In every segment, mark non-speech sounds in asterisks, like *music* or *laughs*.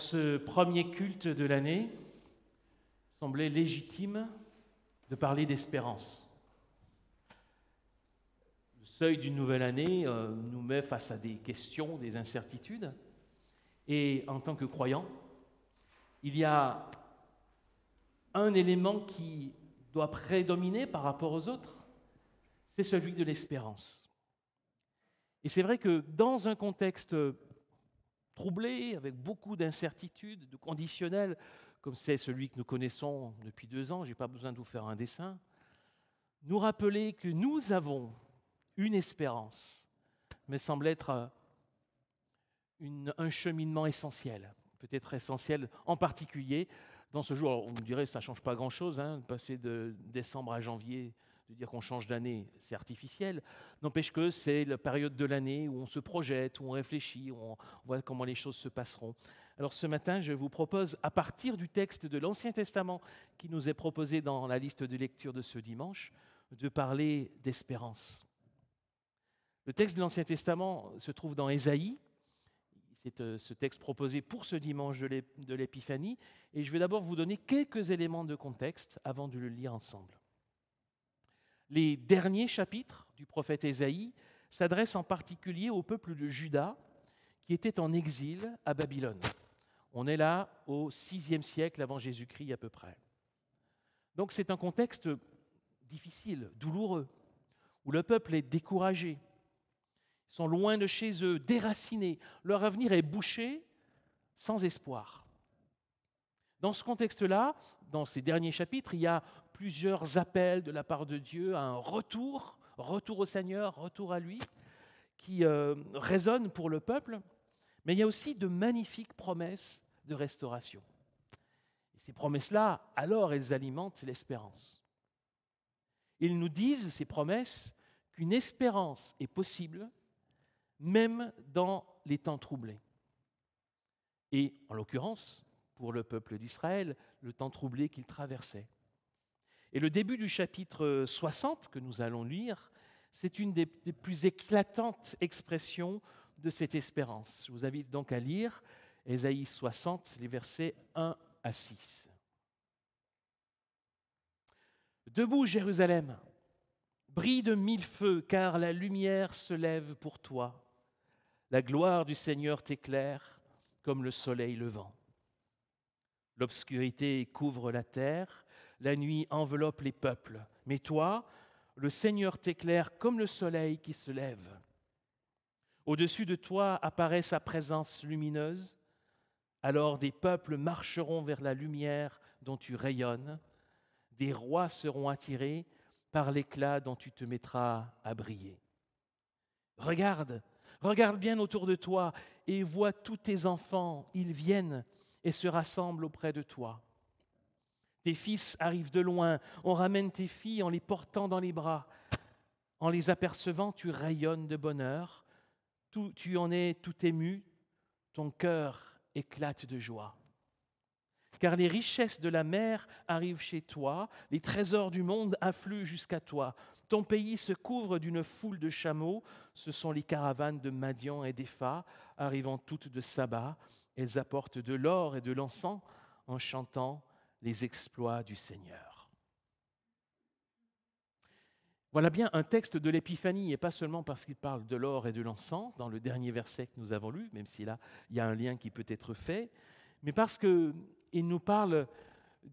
ce premier culte de l'année, semblait légitime de parler d'espérance. Le seuil d'une nouvelle année euh, nous met face à des questions, des incertitudes. Et en tant que croyant, il y a un élément qui doit prédominer par rapport aux autres, c'est celui de l'espérance. Et c'est vrai que dans un contexte troublé, avec beaucoup d'incertitudes, de conditionnels, comme c'est celui que nous connaissons depuis deux ans, je n'ai pas besoin de vous faire un dessin, nous rappeler que nous avons une espérance, mais semble être euh, un cheminement essentiel, peut-être essentiel en particulier dans ce jour. Vous on me dirait, ça ne change pas grand-chose, hein, de passer de décembre à janvier, de dire qu'on change d'année, c'est artificiel. N'empêche que c'est la période de l'année où on se projette, où on réfléchit, où on voit comment les choses se passeront. Alors ce matin, je vous propose, à partir du texte de l'Ancien Testament qui nous est proposé dans la liste de lecture de ce dimanche, de parler d'espérance. Le texte de l'Ancien Testament se trouve dans Ésaïe. C'est euh, ce texte proposé pour ce dimanche de l'Épiphanie. Et je vais d'abord vous donner quelques éléments de contexte avant de le lire ensemble. Les derniers chapitres du prophète Ésaïe s'adressent en particulier au peuple de Juda qui était en exil à Babylone. On est là au VIe siècle avant Jésus-Christ à peu près. Donc c'est un contexte difficile, douloureux, où le peuple est découragé, ils sont loin de chez eux, déracinés, leur avenir est bouché, sans espoir. Dans ce contexte-là, dans ces derniers chapitres, il y a plusieurs appels de la part de Dieu à un retour, retour au Seigneur, retour à lui, qui euh, résonne pour le peuple. Mais il y a aussi de magnifiques promesses de restauration. Et ces promesses-là, alors, elles alimentent l'espérance. Ils nous disent, ces promesses, qu'une espérance est possible, même dans les temps troublés. Et en l'occurrence, pour le peuple d'Israël, le temps troublé qu'il traversait. Et le début du chapitre 60 que nous allons lire, c'est une des, plus éclatantes expressions de cette espérance. Je vous invite donc à lire Ésaïe 60, les versets 1 à 6. Debout, Jérusalem, brille de mille feux, car la lumière se lève pour toi. La gloire du Seigneur t'éclaire comme le soleil levant. L'obscurité couvre la terre, la nuit enveloppe les peuples. Mais toi, le Seigneur t'éclaire comme le soleil qui se lève. Au-dessus de toi apparaît sa présence lumineuse. Alors des peuples marcheront vers la lumière dont tu rayonnes. Des rois seront attirés par l'éclat dont tu te mettras à briller. Regarde, regarde bien autour de toi et vois tous tes enfants. Ils viennent et se rassemblent auprès de toi. Tes fils arrivent de loin, on ramène tes filles en les portant dans les bras. En les apercevant, tu rayonnes de bonheur, tu en es tout ému, ton cœur éclate de joie. Car les richesses de la mer arrivent chez toi, les trésors du monde affluent jusqu'à toi. Ton pays se couvre d'une foule de chameaux, ce sont les caravanes de Madian et d'Epha, arrivant toutes de sabbat. Elles apportent de l'or et de l'encens en chantant les exploits du Seigneur. Voilà bien un texte de l'Épiphanie, et pas seulement parce qu'il parle de l'or et de l'encens dans le dernier verset que nous avons lu, même si là, il y a un lien qui peut être fait, mais parce qu'il nous parle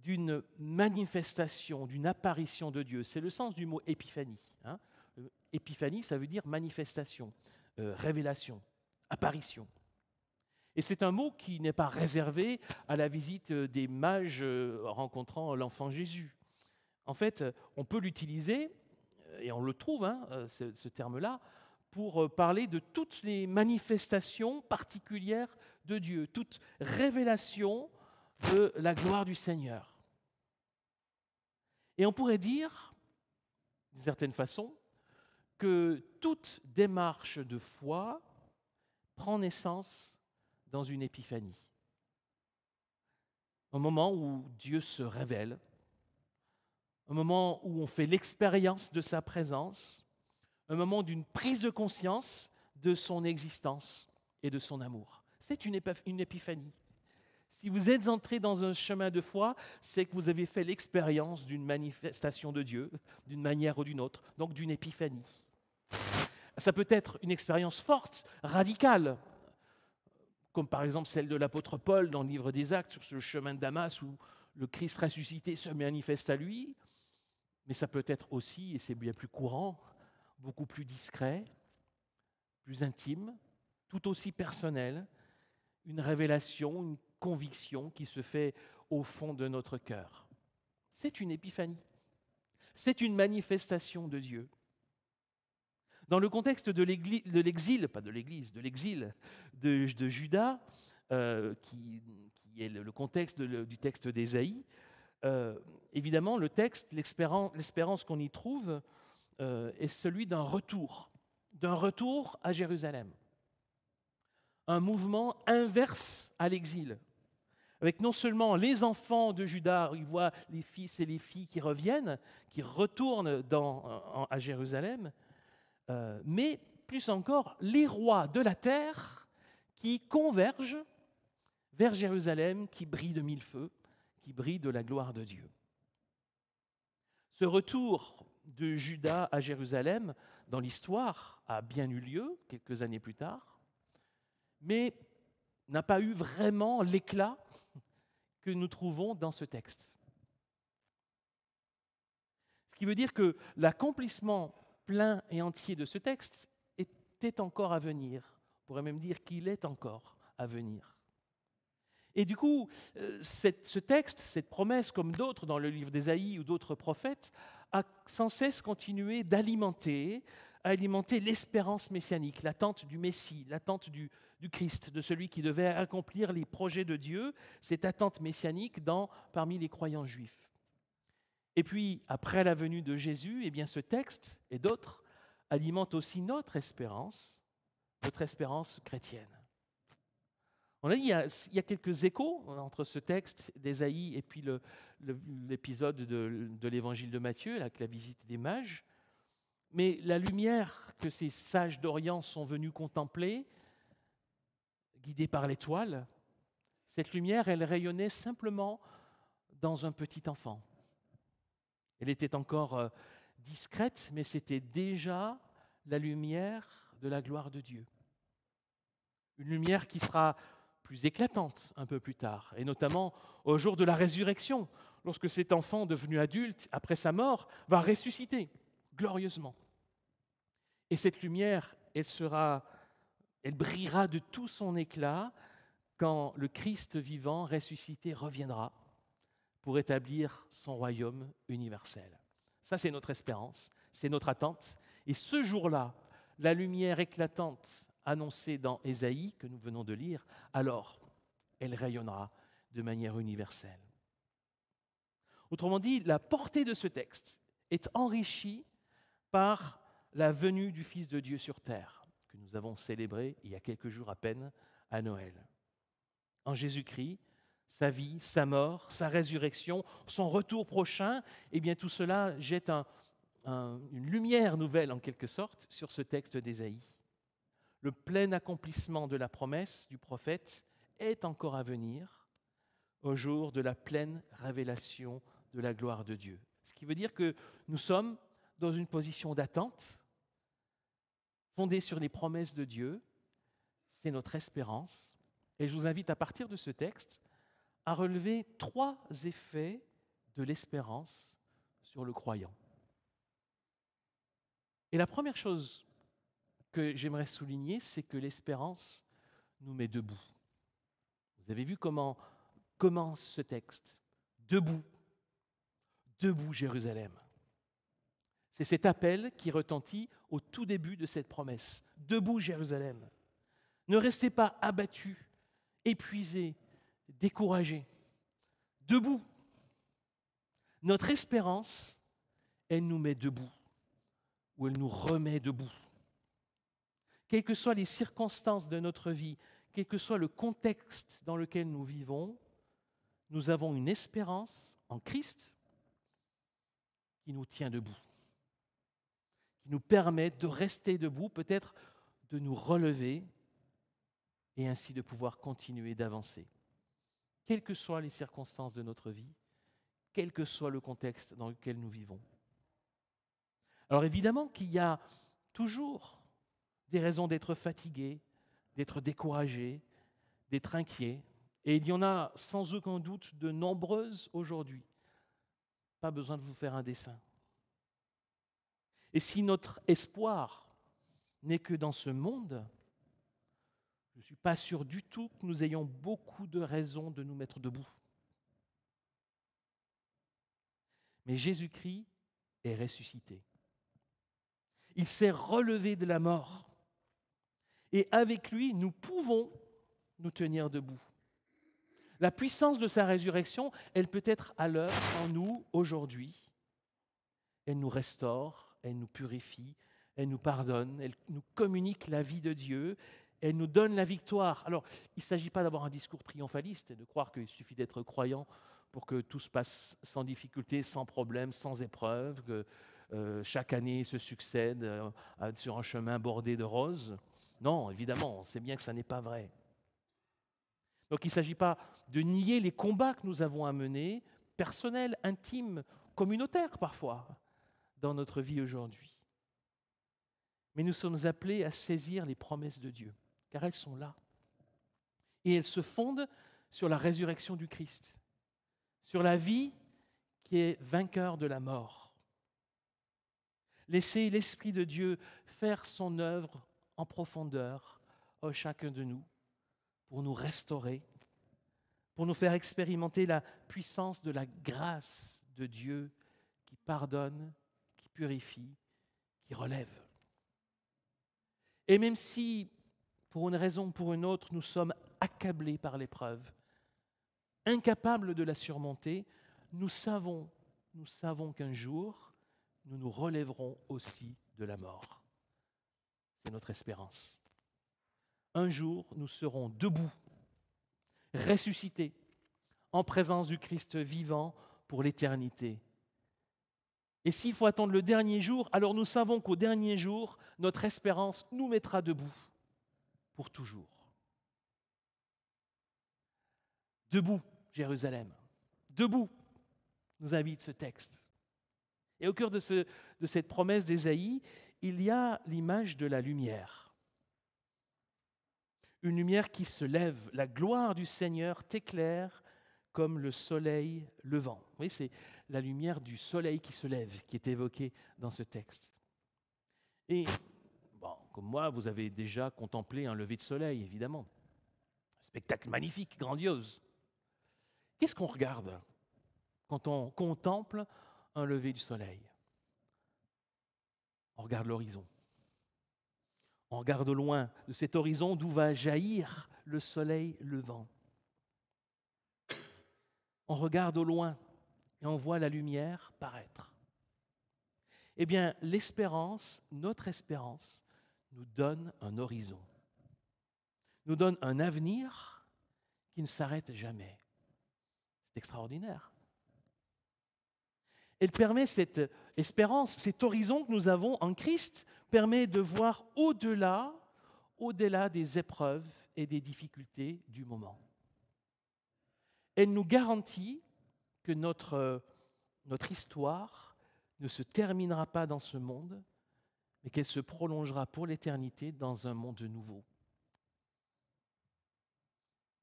d'une manifestation, d'une apparition de Dieu. C'est le sens du mot épiphanie. Hein. Euh, épiphanie, ça veut dire manifestation, euh, révélation, apparition. Et c'est un mot qui n'est pas réservé à la visite des mages euh, rencontrant l'enfant Jésus. En fait, on peut l'utiliser, euh, et on le trouve, hein, euh, ce, ce terme-là, pour parler de toutes les manifestations particulières de Dieu, toute révélation de la gloire du Seigneur. Et on pourrait dire, d'une certaine façon, que toute démarche de foi prend naissance dans une épiphanie. Un moment où Dieu se révèle, un moment où on fait l'expérience de sa présence, un moment d'une prise de conscience de son existence et de son amour. C'est une, une épiphanie. Si vous êtes entré dans un chemin de foi, c'est que vous avez fait l'expérience d'une manifestation de Dieu, d'une manière ou d'une autre, donc d'une épiphanie. Ça peut être une expérience forte, radicale, comme par exemple celle de l'apôtre Paul dans le livre des Actes, sur ce chemin de Damas où le Christ ressuscité se manifeste à lui, mais ça peut être aussi, et c'est bien plus courant, beaucoup plus discret, plus intime, tout aussi personnel, une révélation, une conviction qui se fait au fond de notre cœur. C'est une épiphanie, c'est une manifestation de Dieu. Dans le contexte de l'exil, pas de l'Église, de l'exil de, de, Judas, euh, qui, est le, contexte du texte d'Ésaïe, euh, évidemment, le texte, l'espérance qu'on y trouve, euh, est celui d'un retour, d'un retour à Jérusalem. Un mouvement inverse à l'exil, avec non seulement les enfants de Judas, ils voient les fils et les filles qui reviennent, qui retournent dans, à Jérusalem, euh, mais plus encore les rois de la terre qui convergent vers Jérusalem qui brille de mille feux, qui brille de la gloire de Dieu. Ce retour de Judas à Jérusalem dans l'histoire a bien eu lieu quelques années plus tard, mais n'a pas eu vraiment l'éclat que nous trouvons dans ce texte. Ce qui veut dire que l'accomplissement plein et entier de ce texte était encore à venir. On pourrait même dire qu'il est encore à venir. Et du coup, euh, ce texte, cette promesse, comme d'autres dans le livre d'Ésaïe ou d'autres prophètes, a sans cesse continué d'alimenter, alimenter l'espérance messianique, l'attente du Messie, l'attente du, du, Christ, de celui qui devait accomplir les projets de Dieu, cette attente messianique dans, parmi les croyants juifs. Et puis, après la venue de Jésus, eh bien, ce texte et d'autres alimentent aussi notre espérance, notre espérance chrétienne. il y a, quelques échos entre ce texte d'Ésaïe et puis l'épisode de, l'évangile de Matthieu, avec la visite des mages. Mais la lumière que ces sages d'Orient sont venus contempler, guidée par l'étoile, cette lumière, elle rayonnait simplement dans un petit enfant elle était encore euh, discrète, mais c'était déjà la lumière de la gloire de Dieu. Une lumière qui sera plus éclatante un peu plus tard, et notamment au jour de la résurrection, lorsque cet enfant devenu adulte, après sa mort, va ressusciter glorieusement. Et cette lumière, elle sera, elle brillera de tout son éclat quand le Christ vivant ressuscité reviendra pour établir son royaume universel. Ça, c'est notre espérance, c'est notre attente. Et ce jour-là, la lumière éclatante annoncée dans Ésaïe, que nous venons de lire, alors elle rayonnera de manière universelle. Autrement dit, la portée de ce texte est enrichie par la venue du Fils de Dieu sur terre, que nous avons célébrée il y a quelques jours à peine à Noël. En Jésus-Christ, sa vie, sa mort, sa résurrection, son retour prochain, et eh bien tout cela jette une lumière nouvelle en quelque sorte sur ce texte d'Ésaïe. Le plein accomplissement de la promesse du prophète est encore à venir au jour de la pleine révélation de la gloire de Dieu. Ce qui veut dire que nous sommes dans une position d'attente fondée sur les promesses de Dieu. C'est notre espérance. Et je vous invite à partir de ce texte a relever trois effets de l'espérance sur le croyant. Et la première chose que j'aimerais souligner, c'est que l'espérance nous met debout. Vous avez vu comment commence ce texte. Debout, debout Jérusalem. C'est cet appel qui retentit au tout début de cette promesse. Debout Jérusalem. Ne restez pas abattus, épuisés, Découragé, debout. Notre espérance, elle nous met debout, ou elle nous remet debout. Quelles que soient les circonstances de notre vie, quel que soit le contexte dans lequel nous vivons, nous avons une espérance en Christ qui nous tient debout, qui nous permet de rester debout, peut-être de nous relever et ainsi de pouvoir continuer d'avancer quelles que soient les circonstances de notre vie, quel que soit le contexte dans lequel nous vivons. Alors évidemment qu'il y a toujours des raisons d'être fatigué, d'être découragé, d'être inquiet, et il y en a sans aucun doute de nombreuses aujourd'hui. Pas besoin de vous faire un dessin. Et si notre espoir n'est que dans ce monde, je ne suis pas sûr du tout que nous ayons beaucoup de raisons de nous mettre debout. Mais Jésus-Christ est ressuscité. Il s'est relevé de la mort. Et avec lui, nous pouvons nous tenir debout. La puissance de sa résurrection, elle peut être à l'œuvre en nous aujourd'hui. Elle nous restaure, elle nous purifie, elle nous pardonne, elle nous communique la vie de Dieu, elle nous donne la victoire. Alors, il ne s'agit pas d'avoir un discours triomphaliste et de croire qu'il suffit d'être croyant pour que tout se passe sans difficulté, sans problème, sans épreuve, que euh, chaque année se succède euh, sur un chemin bordé de roses. Non, évidemment, on sait bien que ça n'est pas vrai. Donc il ne s'agit pas de nier les combats que nous avons à mener, personnels, intimes, communautaires parfois, dans notre vie aujourd'hui. Mais nous sommes appelés à saisir les promesses de Dieu car elles sont là. Et elles se fondent sur la résurrection du Christ, sur la vie qui est vainqueur de la mort. Laissez l'Esprit de Dieu faire son œuvre en profondeur au oh, chacun de nous pour nous restaurer, pour nous faire expérimenter la puissance de la grâce de Dieu qui pardonne, qui purifie, qui relève. Et même si pour une raison ou pour une autre, nous sommes accablés par l'épreuve, incapables de la surmonter, nous savons, nous savons qu'un jour, nous nous relèverons aussi de la mort. C'est notre espérance. Un jour, nous serons debout, ressuscités, en présence du Christ vivant pour l'éternité. Et s'il faut attendre le dernier jour, alors nous savons qu'au dernier jour, notre espérance nous mettra debout toujours. Debout, Jérusalem, debout, nous invite ce texte. Et au cœur de, cette promesse d'Ésaïe, il y a l'image de la lumière. Une lumière qui se lève, la gloire du Seigneur t'éclaire comme le soleil levant. Vous voyez, c'est la lumière du soleil qui se lève qui est évoquée dans ce texte. Et comme moi, vous avez déjà contemplé un lever de soleil, évidemment. Un spectacle magnifique, grandiose. Qu'est-ce qu'on regarde quand on contemple un lever du soleil On regarde l'horizon. On regarde au loin de cet horizon d'où va jaillir le soleil levant. On regarde au loin et on voit la lumière paraître. Eh bien, l'espérance, notre espérance, nous donne un horizon, nous donne un avenir qui ne s'arrête jamais. C'est extraordinaire. Elle permet cette espérance, cet horizon que nous avons en Christ, permet de voir au-delà, des épreuves et des difficultés du moment. Elle nous garantit que notre, notre histoire ne se terminera pas dans ce monde, mais qu'elle se prolongera pour l'éternité dans un monde nouveau.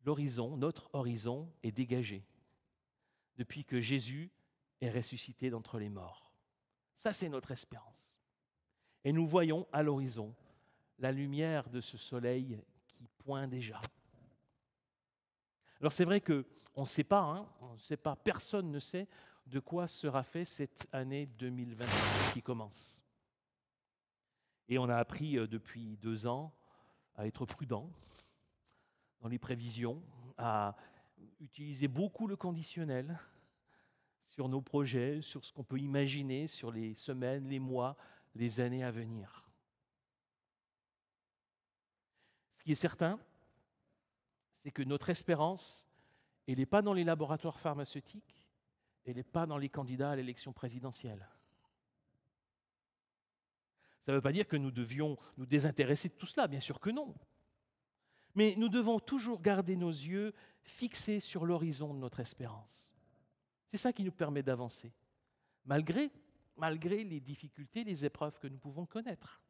L'horizon, notre horizon, est dégagé depuis que Jésus est ressuscité d'entre les morts. Ça, c'est notre espérance. Et nous voyons à l'horizon la lumière de ce soleil qui pointe déjà. Alors c'est vrai que sait pas, hein, on ne sait pas, personne ne sait de quoi sera fait cette année 2021 qui commence. Et on a appris euh, depuis deux ans à être prudent dans les prévisions, à utiliser beaucoup le conditionnel sur nos projets, sur ce qu'on peut imaginer sur les semaines, les mois, les années à venir. Ce qui est certain, c'est que notre espérance, elle n'est pas dans les laboratoires pharmaceutiques, elle n'est pas dans les candidats à l'élection présidentielle. Ça ne veut pas dire que nous devions nous désintéresser de tout cela, bien sûr que non. Mais nous devons toujours garder nos yeux fixés sur l'horizon de notre espérance. C'est ça qui nous permet d'avancer, malgré, les difficultés, les épreuves que nous pouvons connaître.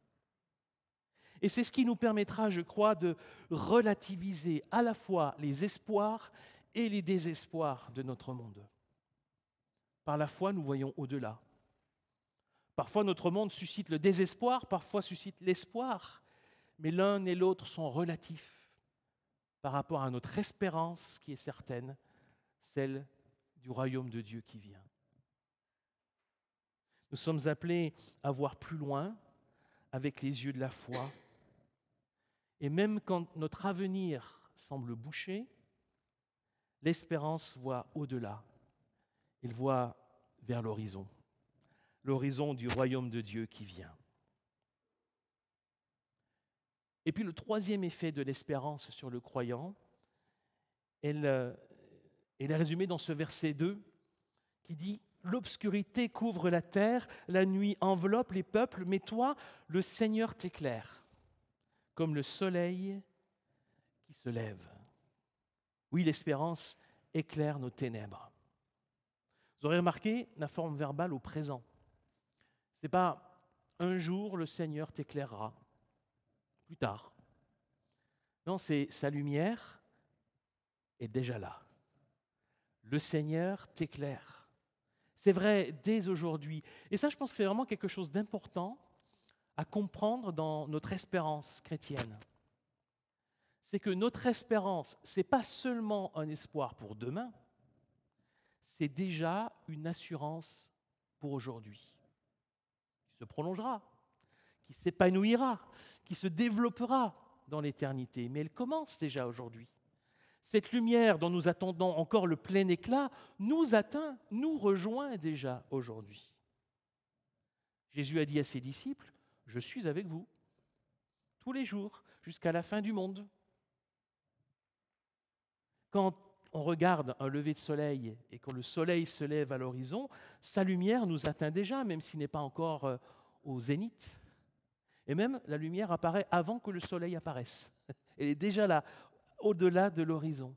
Et c'est ce qui nous permettra, je crois, de relativiser à la fois les espoirs et les désespoirs de notre monde. Par la foi, nous voyons au-delà. Parfois notre monde suscite le désespoir, parfois suscite l'espoir, mais l'un et l'autre sont relatifs par rapport à notre espérance qui est certaine, celle du royaume de Dieu qui vient. Nous sommes appelés à voir plus loin avec les yeux de la foi. Et même quand notre avenir semble bouché, l'espérance voit au-delà. Elle voit vers l'horizon l'horizon du royaume de Dieu qui vient. Et puis le troisième effet de l'espérance sur le croyant, elle, est résumée dans ce verset 2 qui dit L'obscurité couvre la terre, la nuit enveloppe les peuples, mais toi, le Seigneur t'éclaire, comme le soleil qui se lève. Oui, l'espérance éclaire nos ténèbres. Vous aurez remarqué la forme verbale au présent n'est pas un jour le Seigneur t'éclairera, plus tard. Non, c'est sa lumière est déjà là. Le Seigneur t'éclaire. C'est vrai dès aujourd'hui. Et ça, je pense que c'est vraiment quelque chose d'important à comprendre dans notre espérance chrétienne. C'est que notre espérance, ce n'est pas seulement un espoir pour demain, c'est déjà une assurance pour aujourd'hui se prolongera, qui s'épanouira, qui se développera dans l'éternité. Mais elle commence déjà aujourd'hui. Cette lumière dont nous attendons encore le plein éclat nous atteint, nous rejoint déjà aujourd'hui. Jésus a dit à ses disciples, je suis avec vous tous les jours jusqu'à la fin du monde. Quand on regarde un lever de soleil et quand le soleil se lève à l'horizon, sa lumière nous atteint déjà, même s'il n'est pas encore euh, au zénith. Et même la lumière apparaît avant que le soleil apparaisse. *laughs* Elle est déjà là, au-delà de l'horizon.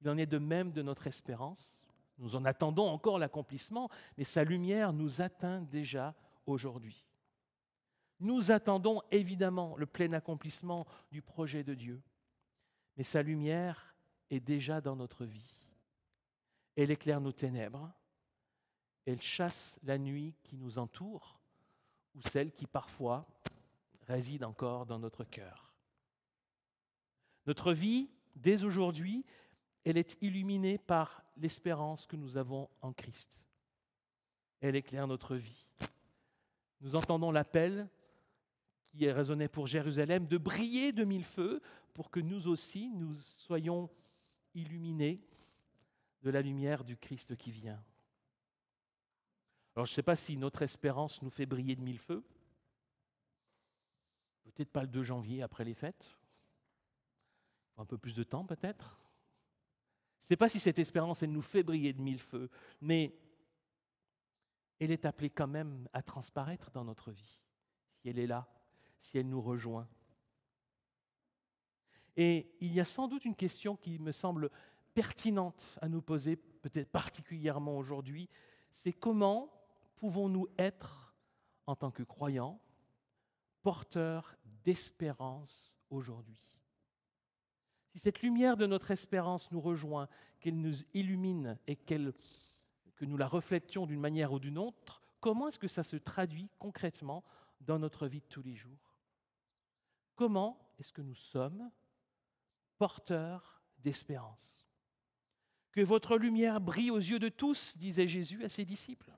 Il en est de même de notre espérance. Nous en attendons encore l'accomplissement, mais sa lumière nous atteint déjà aujourd'hui. Nous attendons évidemment le plein accomplissement du projet de Dieu, mais sa lumière est déjà dans notre vie. Elle éclaire nos ténèbres, elle chasse la nuit qui nous entoure ou celle qui parfois réside encore dans notre cœur. Notre vie, dès aujourd'hui, elle est illuminée par l'espérance que nous avons en Christ. Elle éclaire notre vie. Nous entendons l'appel qui est résonné pour Jérusalem de briller de mille feux pour que nous aussi, nous soyons illuminée de la lumière du Christ qui vient. Alors je ne sais pas si notre espérance nous fait briller de mille feux, peut-être pas le 2 janvier après les fêtes, un peu plus de temps peut-être. Je ne sais pas si cette espérance, elle nous fait briller de mille feux, mais elle est appelée quand même à transparaître dans notre vie, si elle est là, si elle nous rejoint. Et il y a sans doute une question qui me semble pertinente à nous poser, peut-être particulièrement aujourd'hui, c'est comment pouvons-nous être, en tant que croyants, porteurs d'espérance aujourd'hui Si cette lumière de notre espérance nous rejoint, qu'elle nous illumine et que nous la reflétions d'une manière ou d'une autre, comment est-ce que ça se traduit concrètement dans notre vie de tous les jours Comment est-ce que nous sommes Porteur d'espérance. Que votre lumière brille aux yeux de tous, disait Jésus à ses disciples.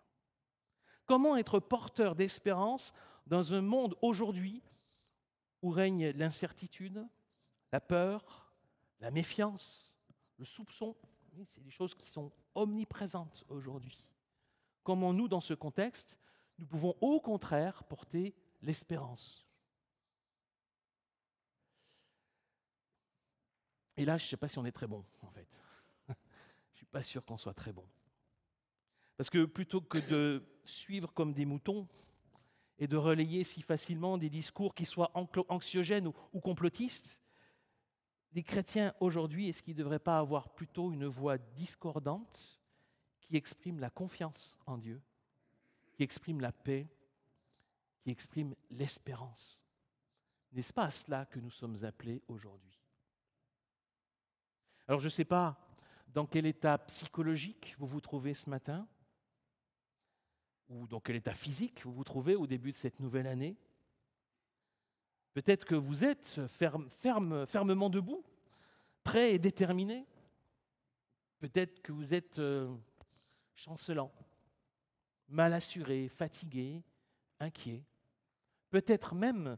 Comment être porteur d'espérance dans un monde aujourd'hui où règne l'incertitude, la peur, la méfiance, le soupçon C'est des choses qui sont omniprésentes aujourd'hui. Comment nous, dans ce contexte, nous pouvons au contraire porter l'espérance Et là, je ne sais pas si on est très bon, en fait. *laughs* je ne suis pas sûr qu'on soit très bon. Parce que plutôt que de suivre comme des moutons et de relayer si facilement des discours qui soient anxiogènes ou complotistes, les chrétiens aujourd'hui, est-ce qu'ils ne devraient pas avoir plutôt une voix discordante qui exprime la confiance en Dieu, qui exprime la paix, qui exprime l'espérance N'est-ce pas à cela que nous sommes appelés aujourd'hui alors je ne sais pas dans quel état psychologique vous vous trouvez ce matin, ou dans quel état physique vous vous trouvez au début de cette nouvelle année. Peut-être que vous êtes fermement debout, prêt et déterminé. Peut-être que vous êtes euh, chancelant, mal assuré, fatigué, inquiet. Peut-être même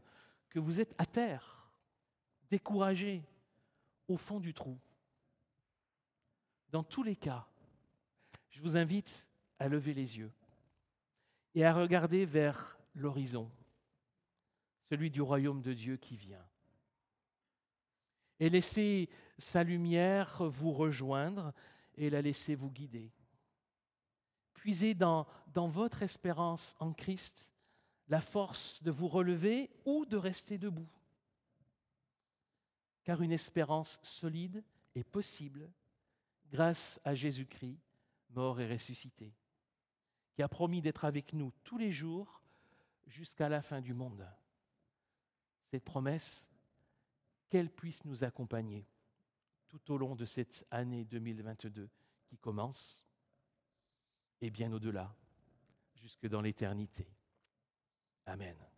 que vous êtes à terre, découragé, au fond du trou. Dans tous les cas, je vous invite à lever les yeux et à regarder vers l'horizon, celui du royaume de Dieu qui vient. Et laissez sa lumière vous rejoindre et la laissez vous guider. Puisez dans, dans votre espérance en Christ la force de vous relever ou de rester debout. Car une espérance solide est possible grâce à Jésus-Christ, mort et ressuscité, qui a promis d'être avec nous tous les jours jusqu'à la fin du monde. Cette promesse, qu'elle puisse nous accompagner tout au long de cette année 2022 qui commence, et bien au-delà, jusque dans l'éternité. Amen.